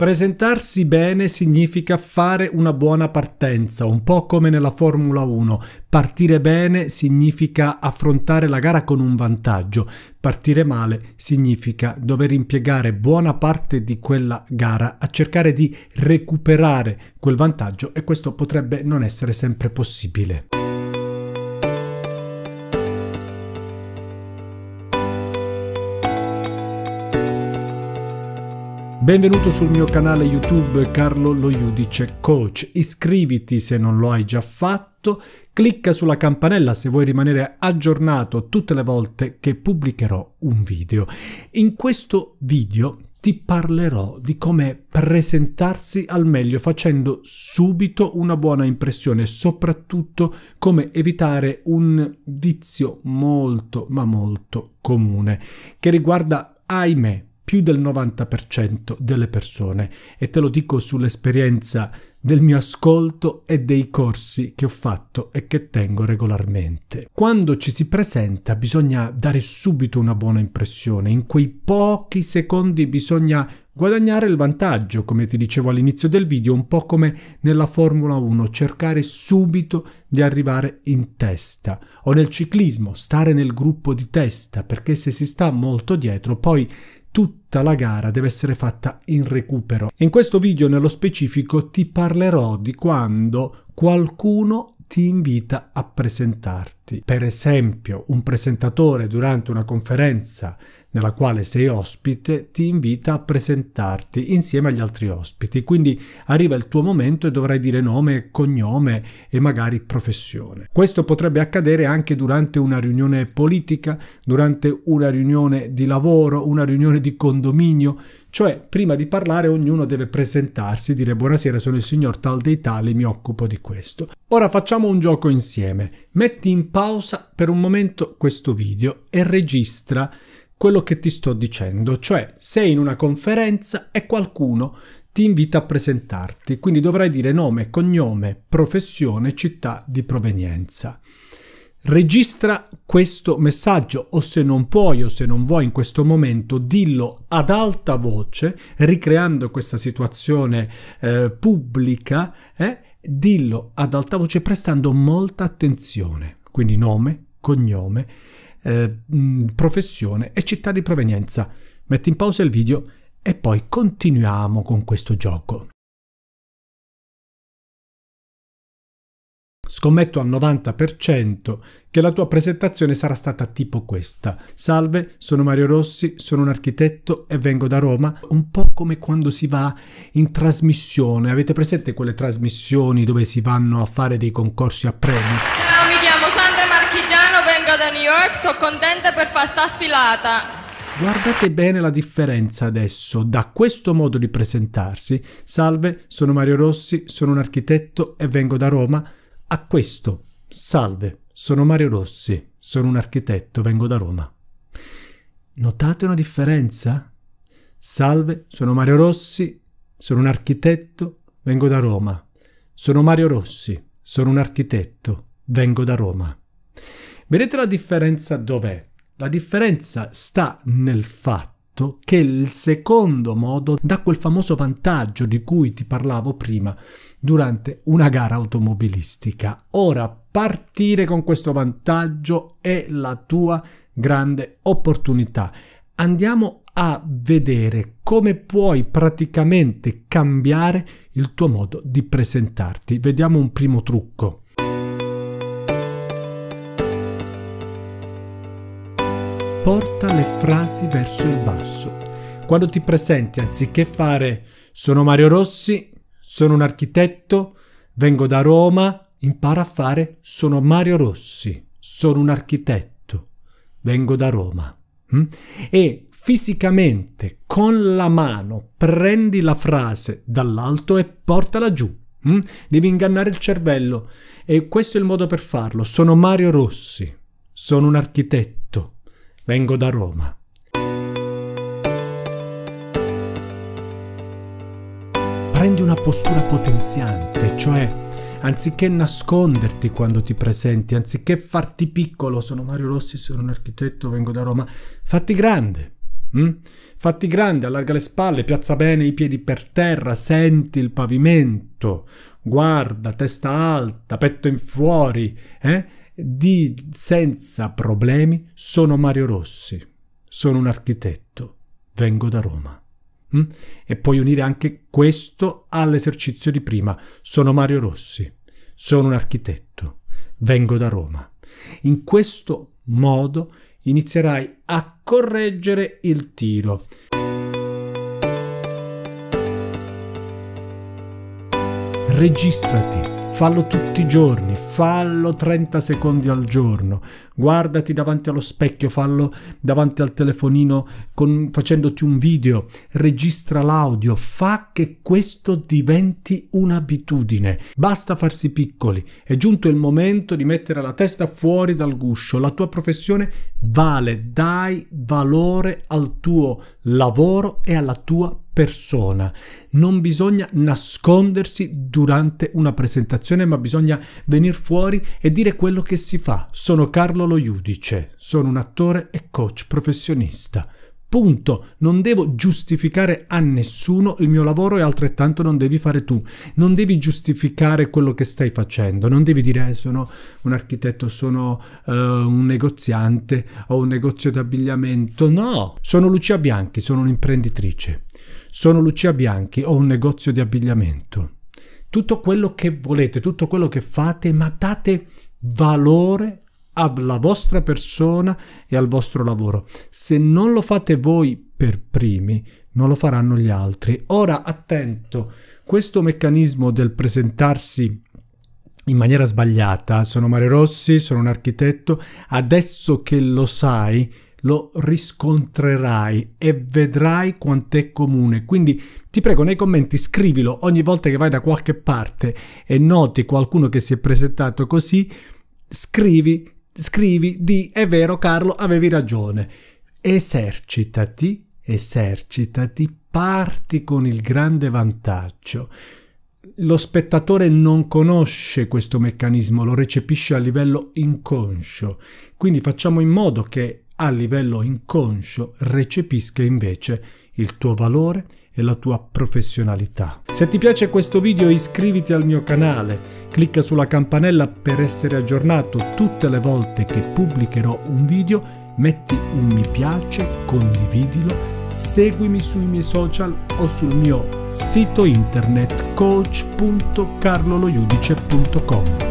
Presentarsi bene significa fare una buona partenza, un po' come nella Formula 1. Partire bene significa affrontare la gara con un vantaggio, partire male significa dover impiegare buona parte di quella gara a cercare di recuperare quel vantaggio e questo potrebbe non essere sempre possibile. Benvenuto sul mio canale YouTube Carlo Lo Iudice Coach. Iscriviti se non lo hai già fatto, clicca sulla campanella se vuoi rimanere aggiornato tutte le volte che pubblicherò un video. In questo video ti parlerò di come presentarsi al meglio facendo subito una buona impressione e soprattutto come evitare un vizio molto ma molto comune che riguarda, ahimè, più del 90% delle persone e te lo dico sull'esperienza del mio ascolto e dei corsi che ho fatto e che tengo regolarmente. Quando ci si presenta bisogna dare subito una buona impressione, in quei pochi secondi bisogna guadagnare il vantaggio, come ti dicevo all'inizio del video, un po' come nella Formula 1, cercare subito di arrivare in testa o nel ciclismo, stare nel gruppo di testa, perché se si sta molto dietro poi tutta la gara deve essere fatta in recupero. In questo video nello specifico ti parlerò di quando qualcuno ti invita a presentarti. Per esempio, un presentatore durante una conferenza nella quale sei ospite, ti invita a presentarti insieme agli altri ospiti. Quindi arriva il tuo momento e dovrai dire nome, cognome e magari professione. Questo potrebbe accadere anche durante una riunione politica, durante una riunione di lavoro, una riunione di condominio, cioè prima di parlare ognuno deve presentarsi, dire buonasera sono il signor tal dei tali, mi occupo di questo. Ora facciamo un gioco insieme, metti in pausa per un momento questo video e registra quello che ti sto dicendo, cioè sei in una conferenza e qualcuno ti invita a presentarti, quindi dovrai dire nome, cognome, professione, città di provenienza. Registra questo messaggio o se non puoi o se non vuoi in questo momento dillo ad alta voce, ricreando questa situazione eh, pubblica, eh, dillo ad alta voce prestando molta attenzione, quindi nome, cognome eh, professione e città di provenienza. Metti in pausa il video e poi continuiamo con questo gioco. Scommetto al 90% che la tua presentazione sarà stata tipo questa. Salve, sono Mario Rossi, sono un architetto e vengo da Roma. Un po' come quando si va in trasmissione. Avete presente quelle trasmissioni dove si vanno a fare dei concorsi a premi? New York, sono contenta per fare sta sfilata. Guardate bene la differenza adesso da questo modo di presentarsi. Salve, sono Mario Rossi, sono un architetto e vengo da Roma. A questo, salve, sono Mario Rossi, sono un architetto, vengo da Roma. Notate una differenza? Salve, sono Mario Rossi, sono un architetto, vengo da Roma. Sono Mario Rossi, sono un architetto, vengo da Roma. Vedete la differenza dov'è? La differenza sta nel fatto che il secondo modo dà quel famoso vantaggio di cui ti parlavo prima durante una gara automobilistica. Ora partire con questo vantaggio è la tua grande opportunità. Andiamo a vedere come puoi praticamente cambiare il tuo modo di presentarti. Vediamo un primo trucco. porta le frasi verso il basso. Quando ti presenti, anziché fare sono Mario Rossi, sono un architetto, vengo da Roma, impara a fare sono Mario Rossi, sono un architetto, vengo da Roma. Mm? E fisicamente con la mano prendi la frase dall'alto e portala giù. Mm? Devi ingannare il cervello e questo è il modo per farlo. Sono Mario Rossi, sono un architetto Vengo da Roma. Prendi una postura potenziante, cioè anziché nasconderti quando ti presenti, anziché farti piccolo, sono Mario Rossi, sono un architetto, vengo da Roma, fatti grande. Mm? Fatti grande, allarga le spalle, piazza bene i piedi per terra, senti il pavimento, guarda, testa alta, petto in fuori, eh? di senza problemi sono Mario Rossi, sono un architetto, vengo da Roma. Mm? E puoi unire anche questo all'esercizio di prima, sono Mario Rossi, sono un architetto, vengo da Roma. In questo modo inizierai a correggere il tiro. Registrati Fallo tutti i giorni, fallo 30 secondi al giorno, guardati davanti allo specchio, fallo davanti al telefonino con, facendoti un video, registra l'audio, fa che questo diventi un'abitudine. Basta farsi piccoli, è giunto il momento di mettere la testa fuori dal guscio, la tua professione vale, dai valore al tuo lavoro e alla tua persona persona. Non bisogna nascondersi durante una presentazione, ma bisogna venire fuori e dire quello che si fa. Sono Carlo Lo Iudice, sono un attore e coach professionista. Punto. Non devo giustificare a nessuno il mio lavoro e altrettanto non devi fare tu. Non devi giustificare quello che stai facendo. Non devi dire eh, sono un architetto, sono uh, un negoziante, ho un negozio di abbigliamento. No, sono Lucia Bianchi, sono un'imprenditrice sono Lucia Bianchi, ho un negozio di abbigliamento. Tutto quello che volete, tutto quello che fate, ma date valore alla vostra persona e al vostro lavoro. Se non lo fate voi per primi, non lo faranno gli altri. Ora attento, questo meccanismo del presentarsi in maniera sbagliata, sono Mario Rossi, sono un architetto, adesso che lo sai, lo riscontrerai e vedrai quant'è comune. Quindi ti prego nei commenti scrivilo ogni volta che vai da qualche parte e noti qualcuno che si è presentato così, scrivi, scrivi di è vero Carlo, avevi ragione. Esercitati, esercitati, parti con il grande vantaggio lo spettatore non conosce questo meccanismo, lo recepisce a livello inconscio. Quindi facciamo in modo che a livello inconscio recepisca invece il tuo valore e la tua professionalità. Se ti piace questo video iscriviti al mio canale, clicca sulla campanella per essere aggiornato tutte le volte che pubblicherò un video, metti un mi piace, condividilo, seguimi sui miei social o sul mio sito internet coach.carloloiudice.com.